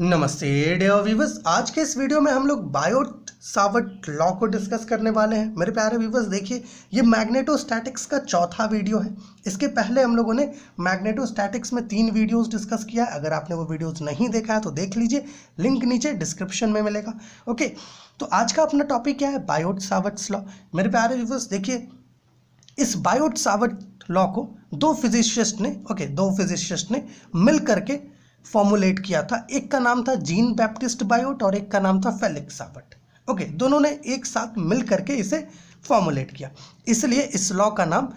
नमस्ते dear viewers आज के इस वीडियो में हम लोग बायोट सावट लॉ को डिस्कस करने वाले हैं मेरे प्यारे व्यूवर्स देखिए ये मैग्नेटोस्टैटिक्स का चौथा वीडियो है इसके पहले हम लोगों ने मैग्नेटोस्टैटिक्स में तीन वीडियोस डिस्कस किया अगर आपने वो वीडियोस नहीं देखा है तो देख लीजिए लिंक नीचे डिस्क्रिप्शन में मिलेगा ओके तो आज का अपना टॉपिक क्या है बायोट सावट लॉ मेरे प्यारे व्यूवर्स देखिए इस बायोट सावट लॉ को दो फिजिशिस्ट ने ओके दो फिजिशिस्ट ने मिल करके फॉर्मुलेट किया था एक का नाम था जीन बैप्टिस्ट बायोट और एक का नाम था फेलिक्स सावट ओके दोनों ने एक साथ मिल करके इसे फॉर्मुलेट किया इसलिए इस लॉ का नाम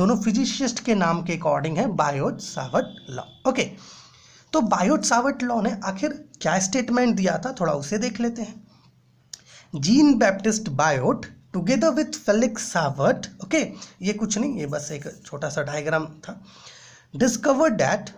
दोनों फिजिशिस्ट के नाम के अकॉर्डिंग है बायोट सावट लॉ ओके तो बायोट सावट लॉ ने आखिर क्या स्टेटमेंट दिया था थोड़ा उसे देख लेते हैं Jean Baptiste Biot together with Felix Savart okay ये कुछ नहीं ये बस एक छोटा सा डायग्राम था discover that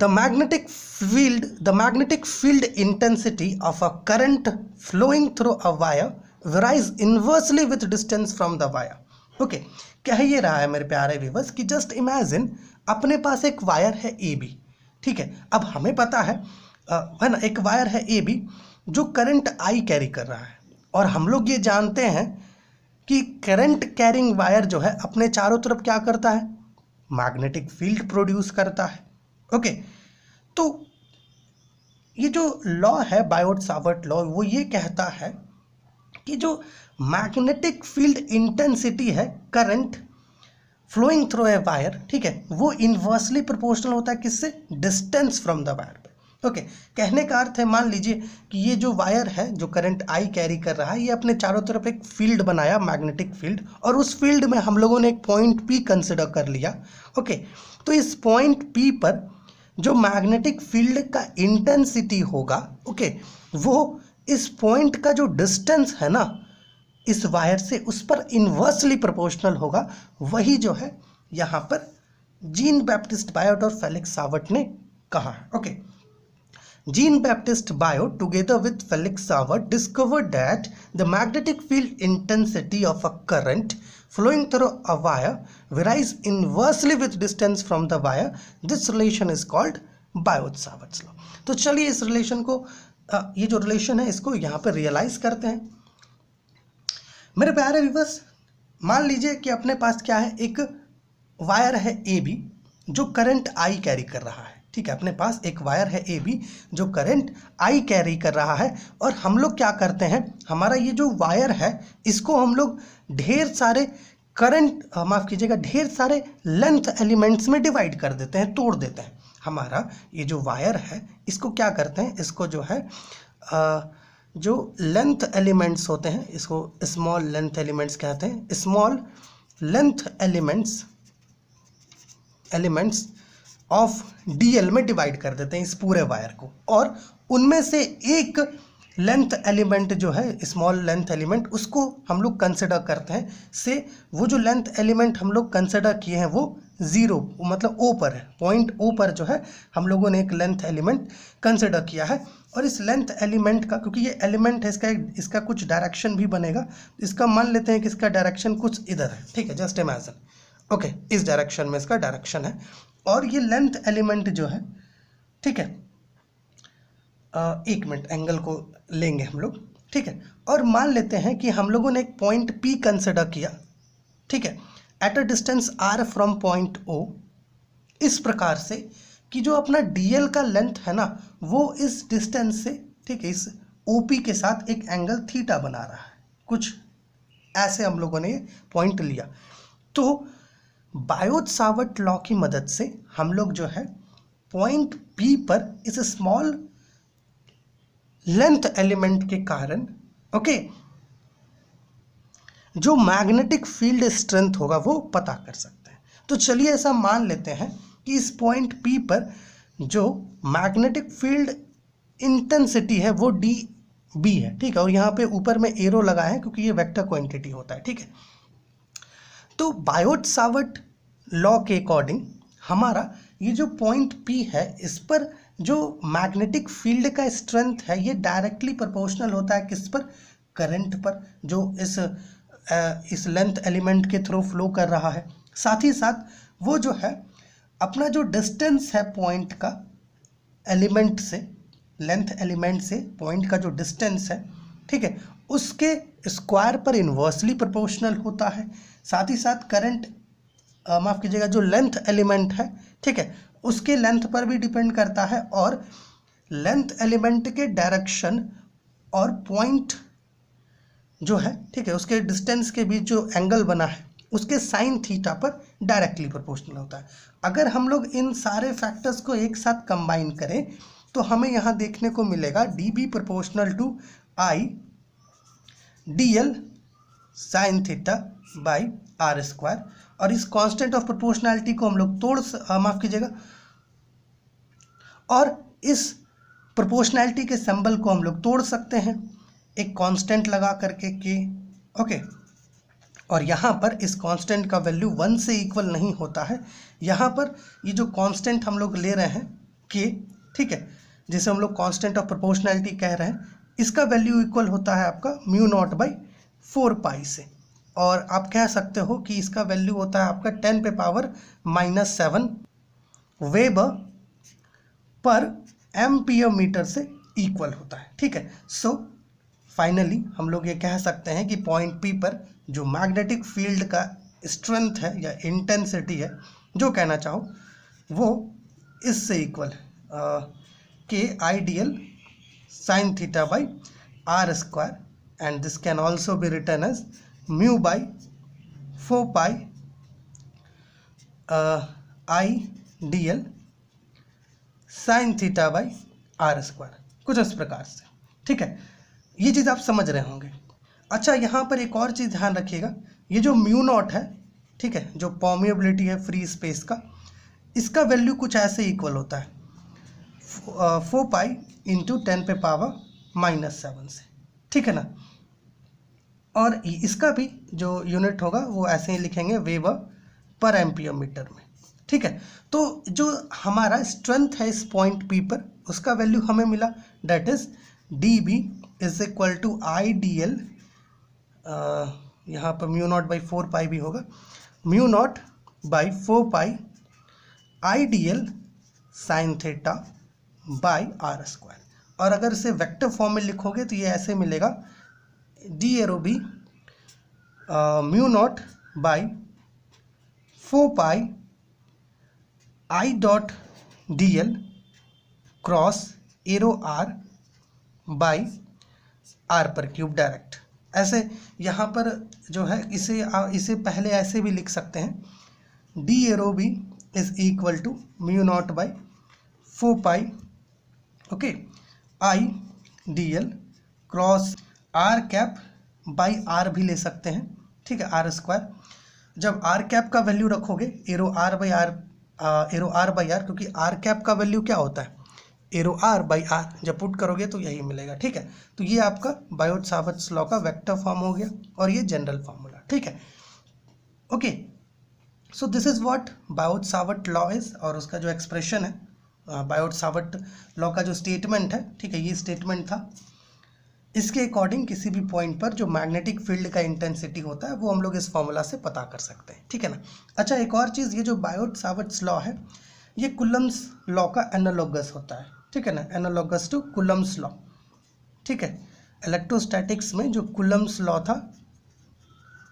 the magnetic field the magnetic field intensity of a current flowing through a wire varies inversely with distance from the wire okay okay, क्या ये रहा है मेरे प्यारे व्यूवर्स कि जस्ट इमेजिन अपने पास एक वायर है ए बी ठीक है अब हमें पता है है ना एक वायर है ए बी जो करंट आई कैरी कर रहा है और हम लोग ये जानते हैं कि करंट कैरिंग वायर जो है अपने चारों तरफ क्या करता है मैग्नेटिक फील्ड प्रोड्यूस करता है ओके तो ये जो लॉ है बायोट सावर्ट लॉ वो ये कहता है कि जो मैग्नेटिक फील्ड इंटेंसिटी है current flowing through a wire ठीक है वो इन्वर्सली प्रोपोर्शनल होता है किससे डिस्टेंस फ्रॉम द वायर पे ओके कहने का अर्थ है मान लीजिए कि ये जो वायर है जो करंट आई कैरी कर रहा है ये अपने चारों तरफ एक फील्ड बनाया मैग्नेटिक फील्ड और उस फील्ड में हम लोगों ने एक पॉइंट पी कंसिडर कर लिया ओके okay, तो इस पॉइंट पी पर जो मैग्नेटिक फील्ड का इंटेंसिटी होगा ओके वो इस पॉइंट का जो डिस्टेंस है ना इस वायर से उस पर इन्वर्सली प्रोपोर्शनल होगा वही जो है यहाँ पर जीन बैप्टिस्ट बायोट और फेलिक्स सावट ने कहा है okay Jean Baptiste Biot together with Felix Savart discovered that the magnetic field intensity of a current flowing through a wire varies inversely with distance from the wire. This relation is called Biot Savart's law तो चलिए इस relation को ये जो relation है इसको यहाँ पे रियलाइज करते हैं मेरे प्यारे विवर्स मान लीजिए कि अपने पास क्या है एक वायर है ए बी जो करंट आई कैरी कर रहा है ठीक है अपने पास एक वायर है ए बी जो करंट आई कैरी कर रहा है और हम लोग क्या करते हैं हमारा ये जो वायर है इसको हम लोग ढेर सारे करंट माफ़ कीजिएगा ढेर सारे लेंथ एलिमेंट्स में डिवाइड कर देते हैं तोड़ देते हैं हमारा ये जो वायर है इसको क्या करते हैं इसको जो है आ, जो लेंथ एलिमेंट्स होते हैं इसको स्मॉल लेंथ एलिमेंट्स कहते हैं small length elements elements of dl में डिवाइड कर देते हैं इस पूरे वायर को और उनमें से एक लेंथ एलिमेंट जो है स्मॉल लेंथ एलिमेंट उसको हम लोग कंसिडर करते हैं से वो जो लेंथ एलिमेंट हम लोग कंसिडर किए हैं वो ज़ीरो मतलब ओ पर है पॉइंट ओ पर जो है हम लोगों ने एक लेंथ एलिमेंट कंसिडर किया है और इस लेंथ एलिमेंट का क्योंकि ये एलिमेंट है इसका एक इसका कुछ डायरेक्शन भी बनेगा इसका मान लेते हैं कि इसका डायरेक्शन कुछ इधर है ठीक है जस्ट इमेजन ओके इस डायरेक्शन में इसका डायरेक्शन है और ये लेंथ एलिमेंट जो है ठीक है एक मिनट एंगल को लेंगे हम लोग ठीक है और मान लेते हैं कि हम लोगों ने एक पॉइंट पी कंसिडर किया ठीक है at a distance r from point O इस प्रकार से कि जो अपना डीएल का लेंथ है ना वो इस डिस्टेंस से ठीक है इस पी के साथ एक एंगल थीटा बना रहा है कुछ ऐसे हम लोगों ने पॉइंट लिया तो बायोट सावट लॉ की मदद से हम लोग जो है पॉइंट पी पर इस स्मॉल लेंथ एलिमेंट के कारण ओके जो मैग्नेटिक फील्ड स्ट्रेंथ होगा वो पता कर सकते हैं तो चलिए ऐसा मान लेते हैं कि इस पॉइंट पी पर जो मैग्नेटिक फील्ड इंटेंसिटी है वो डी बी है ठीक है और यहाँ पे ऊपर में एरो लगा है क्योंकि ये वेक्टर क्वांटिटी होता है ठीक है तो बायोट सावट लॉ के अकॉर्डिंग हमारा ये जो पॉइंट पी है इस पर जो मैग्नेटिक फील्ड का स्ट्रेंथ है ये डायरेक्टली प्रोपोर्शनल होता है किस पर करंट पर जो इस इस लेंथ एलिमेंट के थ्रू फ्लो कर रहा है साथ ही साथ वो जो है अपना जो डिस्टेंस है पॉइंट का एलिमेंट से लेंथ एलिमेंट से पॉइंट का जो डिस्टेंस है ठीक है उसके स्क्वायर पर इन्वर्सली प्रोपोर्शनल होता है साथ ही साथ करंट माफ़ कीजिएगा जो लेंथ एलिमेंट है ठीक है उसके लेंथ पर भी डिपेंड करता है और लेंथ एलिमेंट के डायरेक्शन और पॉइंट जो है ठीक है उसके डिस्टेंस के बीच जो एंगल बना है उसके साइन थीटा पर डायरेक्टली प्रोपोर्शनल होता है अगर हम लोग इन सारे फैक्टर्स को एक साथ कंबाइन करें तो हमें यहाँ देखने को मिलेगा d B proportional to I d l sine theta by r square और इस कांस्टेंट ऑफ प्रोपोर्शनैलिटी को हम लोग तोड़ माफ़ कीजिएगा और इस प्रोपोर्शनैलिटी के सिंबल को हम लोग तोड़ सकते हैं एक कांस्टेंट लगा करके के ओके और यहाँ पर इस कांस्टेंट का वैल्यू वन से इक्वल नहीं होता है यहाँ पर ये जो कांस्टेंट हम लोग ले रहे हैं के ठीक है जिसे हम लोग कांस्टेंट ऑफ प्रोपोर्शनैलिटी कह रहे हैं इसका वैल्यू इक्वल होता है आपका mu naught by four pi से और आप कह सकते हो कि इसका वैल्यू होता है आपका टेन पे पावर माइनस सेवन वेब पर एम्पियर मीटर से इक्वल होता है ठीक है सो so, फाइनली हम लोग ये कह सकते हैं कि पॉइंट पी पर जो मैग्नेटिक फील्ड का स्ट्रेंथ है या इंटेंसिटी है जो कहना चाहो वो इससे इक्वल है k ideal sine theta by r square and this can also be return as mu by 4 pi uh, i dl sine theta by r square कुछ उस प्रकार से ठीक है ये चीज़ आप समझ रहे होंगे अच्छा यहाँ पर एक और चीज़ ध्यान रखिएगा ये जो म्यू नॉट है ठीक है जो पॉम्यूबिलिटी है फ्री स्पेस का इसका वैल्यू कुछ ऐसे इक्वल होता है फोर पाई इंटू टेन पे पावर माइनस सेवन से ठीक है ना और इसका भी जो यूनिट होगा वो ऐसे ही लिखेंगे वेबर पर मीटर में ठीक है तो जो हमारा स्ट्रेंथ है इस पॉइंट पी पर उसका वैल्यू हमें मिला that is d B is equal to I d l यहाँ पर mu naught by four pi भी होगा mu naught by four pi I d l sine theta by r square और अगर इसे वेक्टर फॉर्म में लिखोगे तो ये ऐसे मिलेगा d arrow B mu naught by four pi I dot d l cross arrow r by r पर क्यूब डायरेक्ट ऐसे यहाँ पर जो है इसे इसे पहले ऐसे भी लिख सकते हैं d arrow B is equal to mu naught by four pi okay I d l cross r cap by r भी ले सकते हैं ठीक है आर स्क्वायर जब आर कैप का वैल्यू रखोगे arrow r by r arrow r by r क्योंकि आर कैप का वैल्यू क्या होता है एरो आर बाई आर जब पुट करोगे तो यही मिलेगा ठीक है तो ये आपका बायोट सावत लॉ का वेक्टर फॉर्म हो गया और ये जनरल फार्मूला ठीक है okay so this is what Biot Savart law is और उसका जो एक्सप्रेशन है बायोट सावट लॉ का जो स्टेटमेंट है ठीक है ये स्टेटमेंट था इसके अकॉर्डिंग किसी भी पॉइंट पर जो मैग्नेटिक फील्ड का इंटेंसिटी होता है वो हम लोग इस फॉर्मूला से पता कर सकते हैं ठीक है ना अच्छा एक और चीज़ ये जो बायोट सावट्स लॉ है ये कुलम्स लॉ का एनोलोगस होता है ठीक है ना एनालोगस टू कुलम्स लॉ ठीक है इलेक्ट्रोस्टैटिक्स में जो कुलम्स लॉ था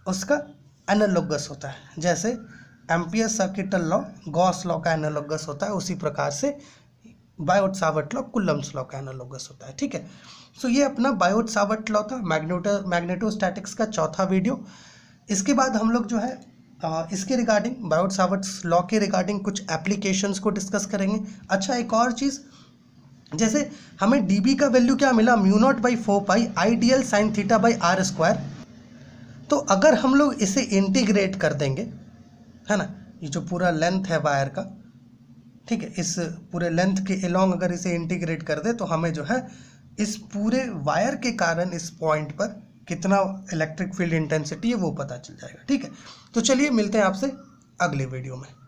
उसका एनोलोगस होता है जैसे ampere circuital law Gauss law का एनालोगस होता है उसी प्रकार से Biot Savart law Coulomb's law का एनालोगस होता है ठीक है सो so, ये अपना बायोट सावट लॉ था मैग्नेटो मैग्नेटोस्टैटिक्स का चौथा वीडियो इसके बाद हम लोग जो है इसके रिगार्डिंग बायोट सावट लॉ के रिगार्डिंग कुछ एप्लीकेशंस को डिस्कस करेंगे अच्छा एक और चीज़ जैसे हमें डी का वैल्यू क्या मिला mu naught by four pi I d l sine theta by r square तो अगर हम लोग इसे इंटीग्रेट कर देंगे है ना ये जो पूरा लेंथ है वायर का ठीक है इस पूरे लेंथ के अलॉन्ग अगर इसे इंटीग्रेट कर दे तो हमें जो है इस पूरे वायर के कारण इस पॉइंट पर कितना इलेक्ट्रिक फील्ड इंटेंसिटी है वो पता चल जाएगा ठीक है तो चलिए मिलते हैं आपसे अगले वीडियो में